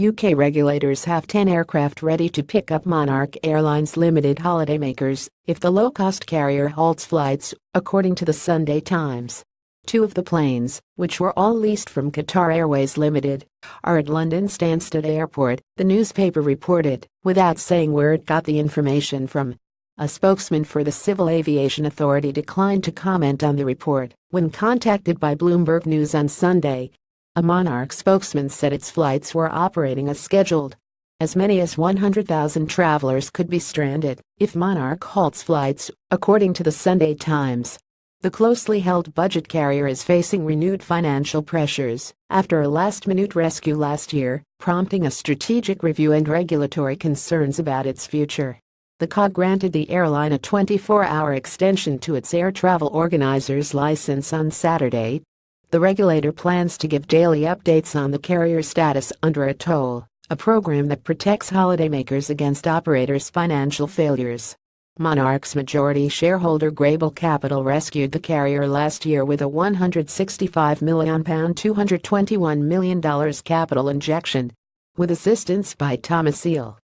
UK regulators have 10 aircraft ready to pick up Monarch Airlines Limited holidaymakers if the low-cost carrier halts flights, according to the Sunday Times. Two of the planes, which were all leased from Qatar Airways Limited, are at London Stansted Airport, the newspaper reported, without saying where it got the information from. A spokesman for the Civil Aviation Authority declined to comment on the report when contacted by Bloomberg News on Sunday, a Monarch spokesman said its flights were operating as scheduled. As many as 100,000 travelers could be stranded if Monarch halts flights, according to the Sunday Times. The closely held budget carrier is facing renewed financial pressures after a last minute rescue last year, prompting a strategic review and regulatory concerns about its future. The COG granted the airline a 24 hour extension to its air travel organizer's license on Saturday the regulator plans to give daily updates on the carrier status under a toll, a program that protects holidaymakers against operators' financial failures. Monarch's majority shareholder Grable Capital rescued the carrier last year with a £165 million $221 million capital injection. With assistance by Thomas Seal,